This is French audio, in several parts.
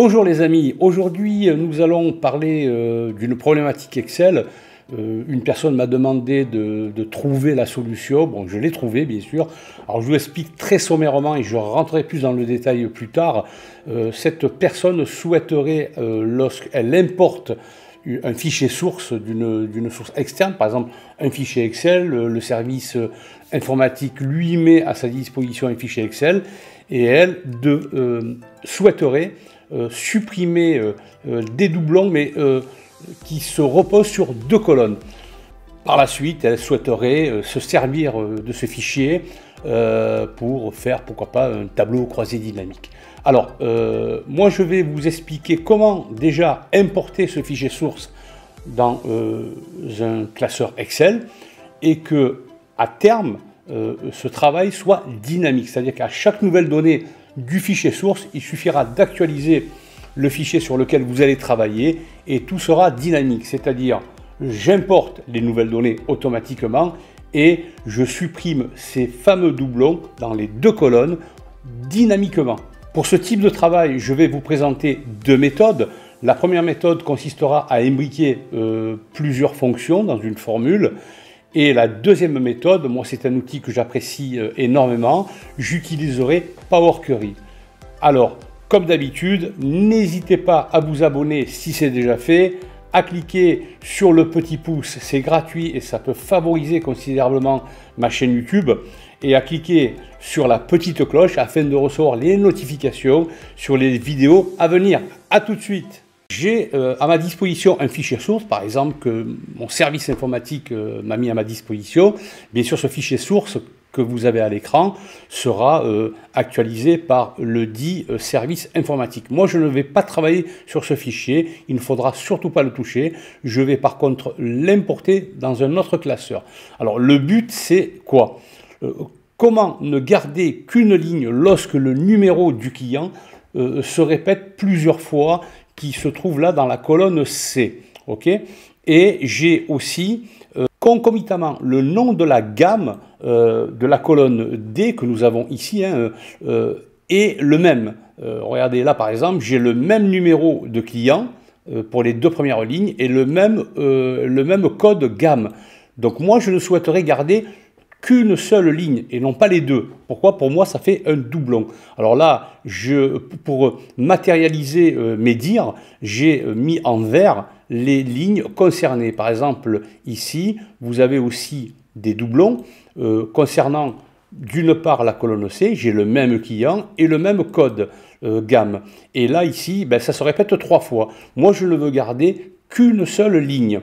Bonjour les amis, aujourd'hui euh, nous allons parler euh, d'une problématique Excel. Euh, une personne m'a demandé de, trouver la solution, bon je l'ai trouvée bien sûr. Alors je vous explique très sommairement et je rentrerai plus dans le détail plus tard. cette personne souhaiterait, lorsqu'elle importe un fichier source d'une source externe, par exemple un fichier Excel, le service informatique lui met à sa disposition un fichier Excel et elle euh, souhaiterait euh, supprimer euh, des doublons, mais qui se reposent sur deux colonnes. Par la suite, elle souhaiterait se servir de ce fichier pour faire, pourquoi pas, un tableau croisé dynamique. Alors, moi, je vais vous expliquer comment déjà importer ce fichier source dans un classeur Excel et que, à terme, euh, ce travail soit dynamique. C'est-à-dire qu'à chaque nouvelle donnée du fichier source, il suffira d'actualiser le fichier sur lequel vous allez travailler et tout sera dynamique. C'est-à-dire, j'importe les nouvelles données automatiquement et je supprime ces fameux doublons dans les deux colonnes dynamiquement. Pour ce type de travail, je vais vous présenter deux méthodes. La première méthode consistera à imbriquer euh, plusieurs fonctions dans une formule et la deuxième méthode, moi c'est un outil que j'apprécie euh, énormément, j'utiliserai Power Query. Alors, comme d'habitude, n'hésitez pas à vous abonner si c'est déjà fait, à cliquer sur le petit pouce, c'est gratuit et ça peut favoriser considérablement ma chaîne YouTube, et à cliquer sur la petite cloche afin de recevoir les notifications sur les vidéos à venir. A tout de suite j'ai euh, à ma disposition un fichier source, par exemple, que mon service informatique euh, m'a mis à ma disposition. Bien sûr, ce fichier source que vous avez à l'écran sera euh, actualisé par le dit service informatique. Moi, je ne vais pas travailler sur ce fichier, il ne faudra surtout pas le toucher. Je vais par contre l'importer dans un autre classeur. Alors, le but, c'est quoi Comment ne garder qu'une ligne lorsque le numéro du client se répète plusieurs fois qui se trouve là dans la colonne C. ok et j'ai aussi euh, concomitamment le nom de la gamme euh, de la colonne D que nous avons ici hein, euh, est le même. regardez là par exemple, j'ai le même numéro de client pour les deux premières lignes et le même, le même code gamme. Donc moi je ne souhaiterais garder qu'une seule ligne et non pas les deux. Pourquoi Pour moi, ça fait un doublon. Alors là, je, pour matérialiser euh, mes dires, j'ai euh, mis en vert les lignes concernées. Par exemple, ici, vous avez aussi des doublons euh, concernant d'une part la colonne C, j'ai le même client et le même code gamme. Et là, ici, ben, ça se répète trois fois. Moi, je ne veux garder qu'une seule ligne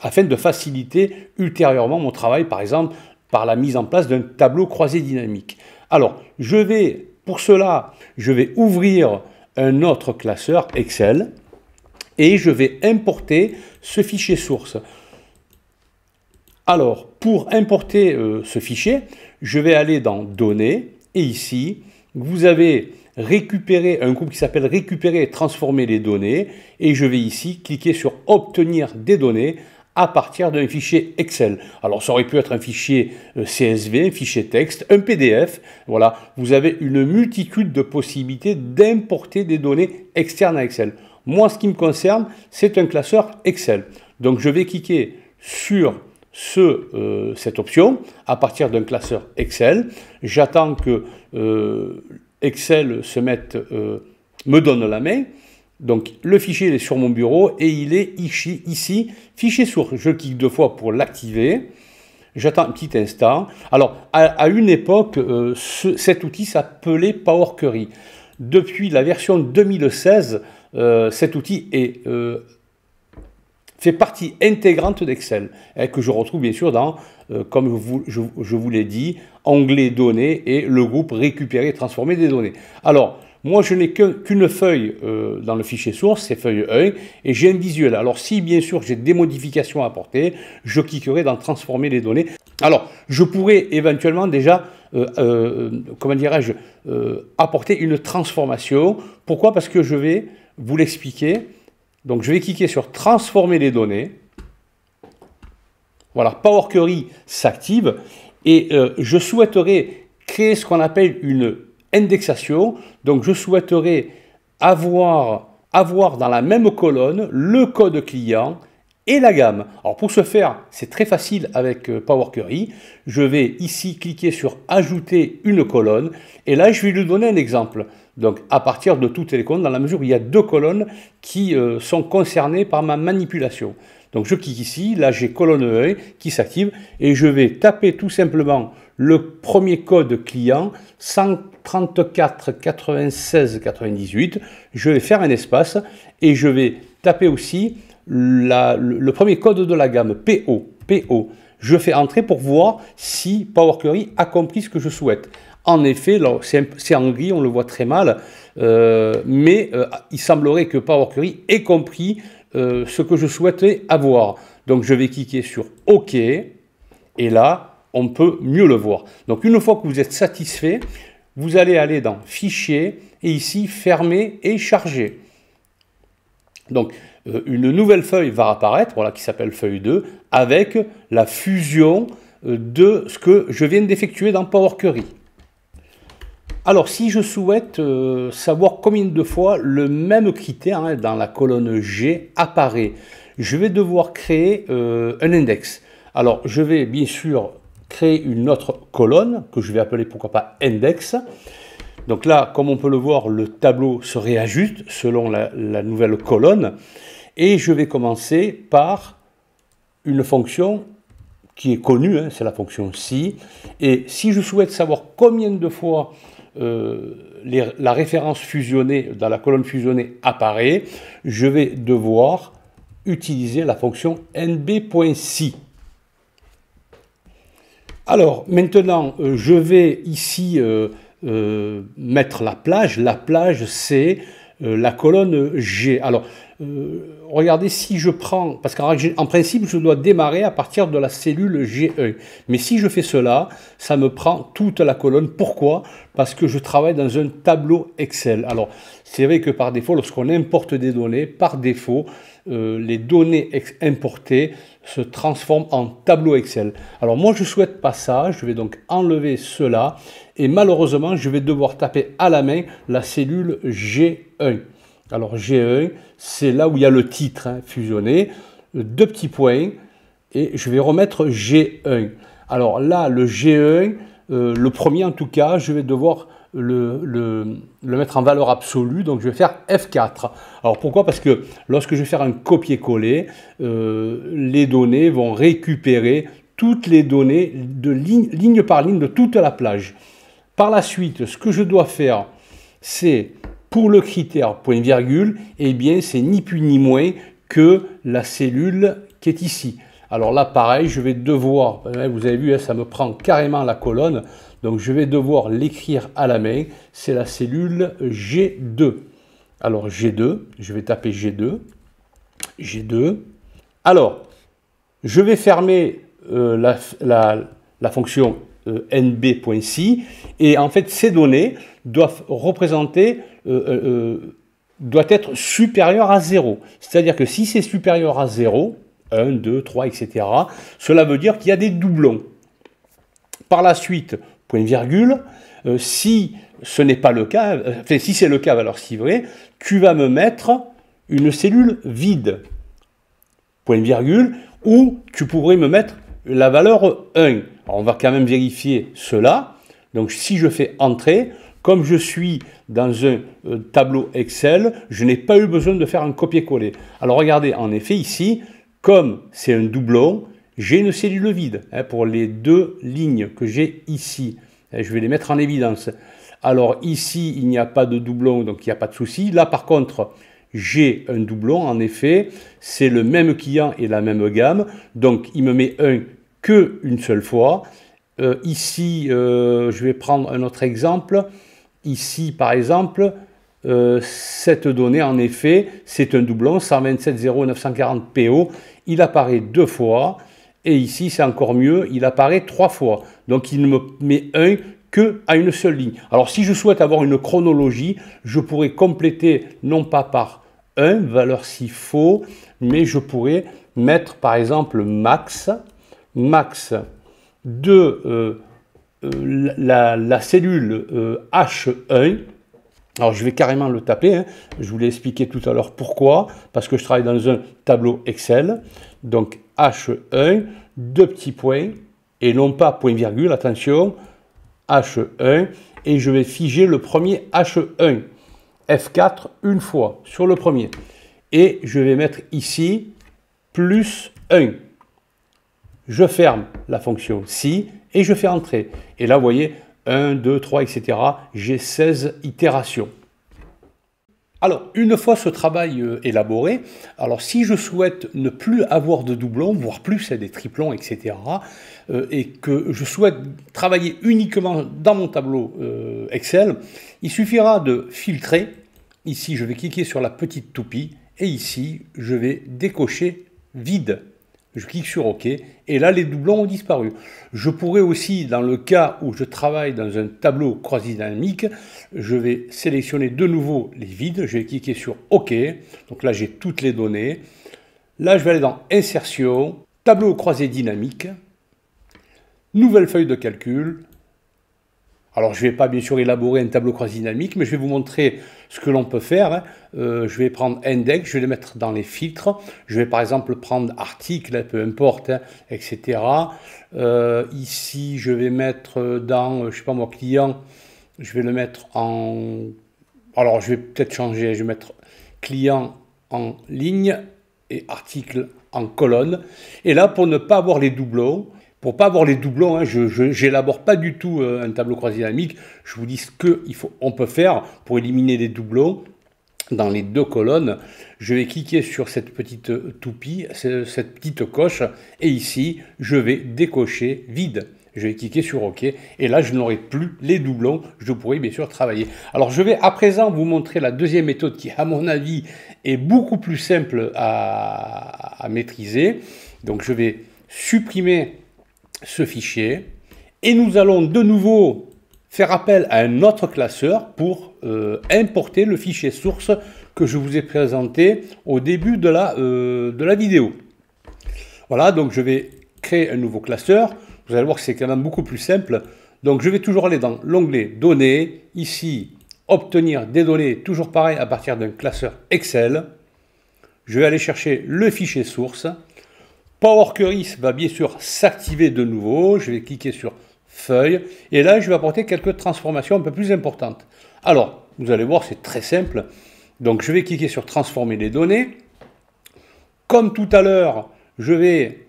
afin de faciliter ultérieurement mon travail, par exemple, par la mise en place d'un tableau croisé dynamique. Alors, je vais, pour cela, je vais ouvrir un autre classeur Excel et je vais importer ce fichier source. Alors, pour importer euh, ce fichier, je vais aller dans Données et ici, vous avez récupéré un groupe qui s'appelle récupérer et transformer les données et je vais ici cliquer sur obtenir des données à partir d'un fichier Excel. Alors ça aurait pu être un fichier euh, CSV, un fichier texte, un PDF. Voilà, vous avez une multitude de possibilités d'importer des données externes à Excel. Moi, ce qui me concerne, c'est un classeur Excel. Donc je vais cliquer sur euh, cette option à partir d'un classeur Excel. J'attends que euh, Excel se mette, me donne la main. Donc le fichier est sur mon bureau et il est ici, ici fichier source. Je clique deux fois pour l'activer. J'attends un petit instant. Alors à, une époque, euh, cet outil s'appelait Power Query. Depuis la version 2016, euh, cet outil est, euh, fait partie intégrante d'Excel, et hein, que je retrouve bien sûr dans, comme je, je vous l'ai dit, onglet données et le groupe récupérer et transformer des données. Alors, moi, je n'ai qu'une feuille euh, dans le fichier source, c'est feuille 1, et j'ai un visuel. Alors si, bien sûr, j'ai des modifications à apporter, je cliquerai dans transformer les données. Alors, je pourrais éventuellement déjà, euh, euh, comment dirais-je, apporter une transformation. Pourquoi Parce que je vais vous l'expliquer. Donc, je vais cliquer sur transformer les données. Voilà, Power Query s'active et je souhaiterais créer ce qu'on appelle une indexation. Donc je souhaiterais avoir, avoir dans la même colonne le code client et la gamme. Alors pour ce faire, c'est très facile avec euh, Power Query. Je vais ici cliquer sur ajouter une colonne et là je vais lui donner un exemple. Donc à partir de tout les dans la mesure où il y a deux colonnes qui euh, sont concernées par ma manipulation. Donc je clique ici, là j'ai colonne qui s'active et je vais taper tout simplement le premier code client 134 96 98. Je vais faire un espace et je vais taper aussi le, premier code de la gamme PO. PO. Je fais entrer pour voir si Power Query compris ce que je souhaite. En effet, c'est en gris, on le voit très mal, euh, mais euh, il semblerait que Power Query ait compris euh, ce que je souhaitais avoir. Donc je vais cliquer sur OK et là, on peut mieux le voir. Donc une fois que vous êtes satisfait, vous allez aller dans Fichier et ici Fermer et Charger. Donc euh, une nouvelle feuille va apparaître, voilà, qui s'appelle feuille 2, avec la fusion euh, de ce que je viens d'effectuer dans Power Query alors, si je souhaite euh, savoir combien de fois le même critère hein, dans la colonne G apparaît, je vais devoir créer euh, un index. Alors, je vais bien sûr créer une autre colonne que je vais appeler pourquoi pas index. Donc là, comme on peut le voir, le tableau se réajuste selon la, nouvelle colonne. Et je vais commencer par une fonction qui est connue, hein, c'est la fonction si. Et si je souhaite savoir combien de fois la référence fusionnée dans la colonne fusionnée apparaît, je vais devoir utiliser la fonction nb.si. Alors maintenant, euh, je vais ici euh, euh, mettre la plage. La plage, c'est la colonne G. Alors, euh, regardez si je prends, parce qu'en principe, je dois démarrer à partir de la cellule G1. E. Mais si je fais cela, ça me prend toute la colonne. Pourquoi Parce que je travaille dans un tableau Excel. Alors, c'est vrai que par défaut, lorsqu'on importe des données, par défaut, euh, les données importées se transforment en tableau Excel. Alors moi, je souhaite pas ça. Je vais donc enlever cela. Et malheureusement, je vais devoir taper à la main la cellule G1. E. Alors G1, c'est là où il y a le titre hein, fusionné, deux petits points, et je vais remettre G1. Alors là, le G1, euh, le premier en tout cas, je vais devoir le, le, mettre en valeur absolue, donc je vais faire F4. Alors pourquoi Parce que lorsque je vais faire un copier-coller, euh, les données vont récupérer toutes les données de ligne par ligne de toute la plage. Par la suite, ce que je dois faire, c'est pour le critère point virgule, eh bien, c'est ni plus ni moins que la cellule qui est ici. Alors là, pareil, je vais devoir, hein, vous avez vu, hein, ça me prend carrément la colonne, donc je vais devoir l'écrire à la main, c'est la cellule G2. Alors G2, je vais taper G2, G2. Alors, je vais fermer euh, la, la, fonction euh, nb.si, et en fait, ces données doivent représenter euh, euh, euh, doit être supérieur à 0. C'est-à-dire que si c'est supérieur à 0, 1, 2, 3, etc., cela veut dire qu'il y a des doublons. Par la suite, point virgule, si ce n'est pas le cas, enfin, si c'est le cas, alors si vrai, tu vas me mettre une cellule vide, point virgule, ou tu pourrais me mettre la valeur 1. on va quand même vérifier cela. Donc si je fais entrer, comme je suis dans un euh, tableau Excel, je n'ai pas eu besoin de faire un copier-coller. Alors regardez, en effet, ici, comme c'est un doublon, j'ai une cellule vide hein, pour les deux lignes que j'ai ici. Eh, je vais les mettre en évidence. Alors ici, il n'y a pas de doublon, donc il n'y a pas de souci. Là, par contre, j'ai un doublon, en effet. C'est le même client et la même gamme. Donc, il me met un que une seule fois. Euh, ici, euh, je vais prendre un autre exemple. Ici, par exemple, euh, cette donnée, en effet, c'est un doublon 127.0940PO. Il apparaît deux fois. Et ici, c'est encore mieux, il apparaît trois fois. Donc, il ne me met un que à une seule ligne. Alors, si je souhaite avoir une chronologie, je pourrais compléter non pas par un, valeur si faux, mais je pourrais mettre, par exemple, max, max de... Euh, la, cellule H1, euh, alors je vais carrément le taper, hein. je vous l'ai expliqué tout à l'heure pourquoi, parce que je travaille dans un tableau Excel, donc H1, deux petits points, et non pas point virgule, attention, H1, et je vais figer le premier H1, F4 une fois sur le premier, et je vais mettre ici plus 1 je ferme la fonction si et je fais entrer. Et là, vous voyez, 1, 2, 3, etc. J'ai 16 itérations. Alors, une fois ce travail euh, élaboré, alors si je souhaite ne plus avoir de doublons, voire plus hein, des triplons, etc., euh, et que je souhaite travailler uniquement dans mon tableau euh, Excel, il suffira de filtrer. Ici, je vais cliquer sur la petite toupie, et ici, je vais décocher vide. Je clique sur OK et là les doublons ont disparu. Je pourrais aussi, dans le cas où je travaille dans un tableau croisé dynamique, je vais sélectionner de nouveau les vides, je vais cliquer sur OK, donc là j'ai toutes les données. Là je vais aller dans Insertion, tableau croisé dynamique, nouvelle feuille de calcul, alors je ne vais pas bien sûr élaborer un tableau croisé dynamique, mais je vais vous montrer ce que l'on peut faire. Hein. Euh, je vais prendre index, je vais le mettre dans les filtres. Je vais par exemple prendre article, peu importe, hein, etc. Euh, ici, je vais mettre dans, je ne sais pas moi, client, je vais le mettre en... Alors je vais peut-être changer, je vais mettre client en ligne et article en colonne. Et là, pour ne pas avoir les doublons, pour pas avoir les doublons, hein, je n'élabore pas du tout euh, un tableau croisé dynamique. Je vous dis ce qu'on peut faire pour éliminer les doublons dans les deux colonnes. Je vais cliquer sur cette petite euh, toupie, cette petite coche, et ici, je vais décocher vide. Je vais cliquer sur OK, et là, je n'aurai plus les doublons. Je pourrai bien sûr travailler. Alors, je vais à présent vous montrer la deuxième méthode qui, à mon avis, est beaucoup plus simple à maîtriser. Donc, je vais supprimer ce fichier et nous allons de nouveau faire appel à un autre classeur pour euh, importer le fichier source que je vous ai présenté au début de la, euh, de la vidéo. Voilà, donc je vais créer un nouveau classeur. Vous allez voir que c'est quand même beaucoup plus simple. Donc je vais toujours aller dans l'onglet Données, ici Obtenir des données, toujours pareil à partir d'un classeur Excel. Je vais aller chercher le fichier source Power Query va bien sûr s'activer de nouveau. Je vais cliquer sur feuille. Et là, je vais apporter quelques transformations un peu plus importantes. Alors, vous allez voir, c'est très simple. Donc, je vais cliquer sur transformer les données. Comme tout à l'heure, je vais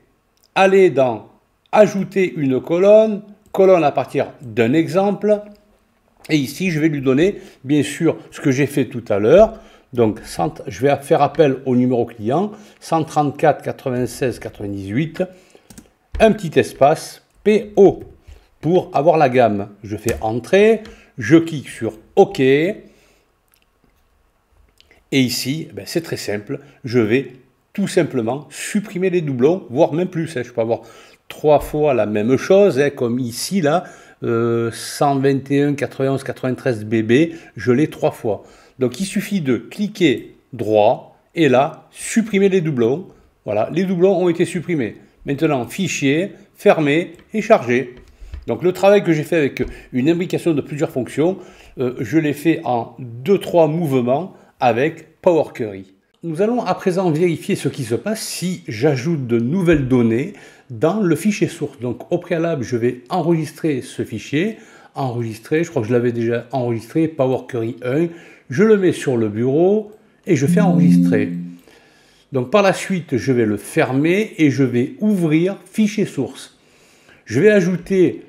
aller dans ajouter une colonne, colonne à partir d'un exemple. Et ici, je vais lui donner, bien sûr, ce que j'ai fait tout à l'heure. Donc, je vais faire appel au numéro client 134 96 98, un petit espace PO pour avoir la gamme. Je fais entrer, je clique sur OK. Et ici, eh ben, c'est très simple, je vais tout simplement supprimer les doublons, voire même plus. Hein. Je peux avoir trois fois la même chose, hein, comme ici, là, 121, 91, 93 BB, je l'ai trois fois. Donc il suffit de cliquer droit et là, supprimer les doublons. Voilà, les doublons ont été supprimés. Maintenant, fichier, fermer et charger. Donc le travail que j'ai fait avec une imbrication de plusieurs fonctions, euh, je l'ai fait en 2-3 mouvements avec Power Query. Nous allons à présent vérifier ce qui se passe si j'ajoute de nouvelles données dans le fichier source. Donc au préalable, je vais enregistrer ce fichier, enregistrer, je crois que je l'avais déjà enregistré, Power Query 1, je le mets sur le bureau et je fais enregistrer. Donc par la suite, je vais le fermer et je vais ouvrir fichier source. Je vais ajouter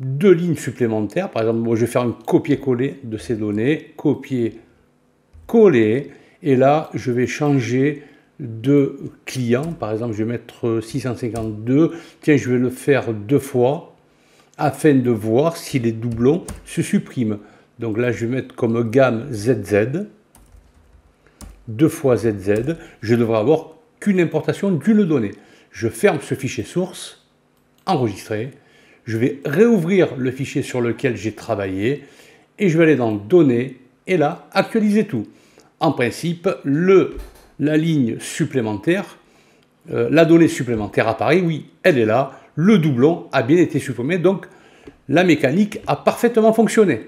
deux lignes supplémentaires. Par exemple, je vais faire un copier-coller de ces données, copier-coller. Et là, je vais changer de client. Par exemple, je vais mettre 652. Tiens, je vais le faire deux fois afin de voir si les doublons se suppriment. Donc là, je vais mettre comme gamme ZZ, 2 fois ZZ, je devrais avoir qu'une importation d'une donnée. Je ferme ce fichier source, enregistré, je vais réouvrir le fichier sur lequel j'ai travaillé, et je vais aller dans Données, et là, actualiser tout. En principe, le, la ligne supplémentaire, euh, la donnée supplémentaire apparaît, oui, elle est là, le doublon a bien été supprimé, donc la mécanique a parfaitement fonctionné.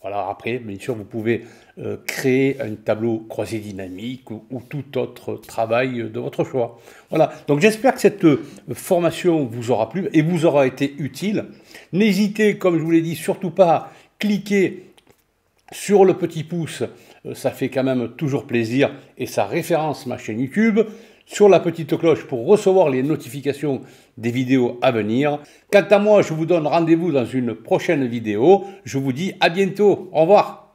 Voilà, après, bien sûr, vous pouvez euh, créer un tableau croisé dynamique ou, ou, tout autre travail de votre choix. Voilà, donc j'espère que cette euh, formation vous aura plu et vous aura été utile. N'hésitez, comme je vous l'ai dit, surtout pas à cliquer sur le petit pouce, euh, ça fait quand même toujours plaisir et ça référence ma chaîne YouTube sur la petite cloche pour recevoir les notifications des vidéos à venir. Quant à moi, je vous donne rendez-vous dans une prochaine vidéo. Je vous dis à bientôt. Au revoir.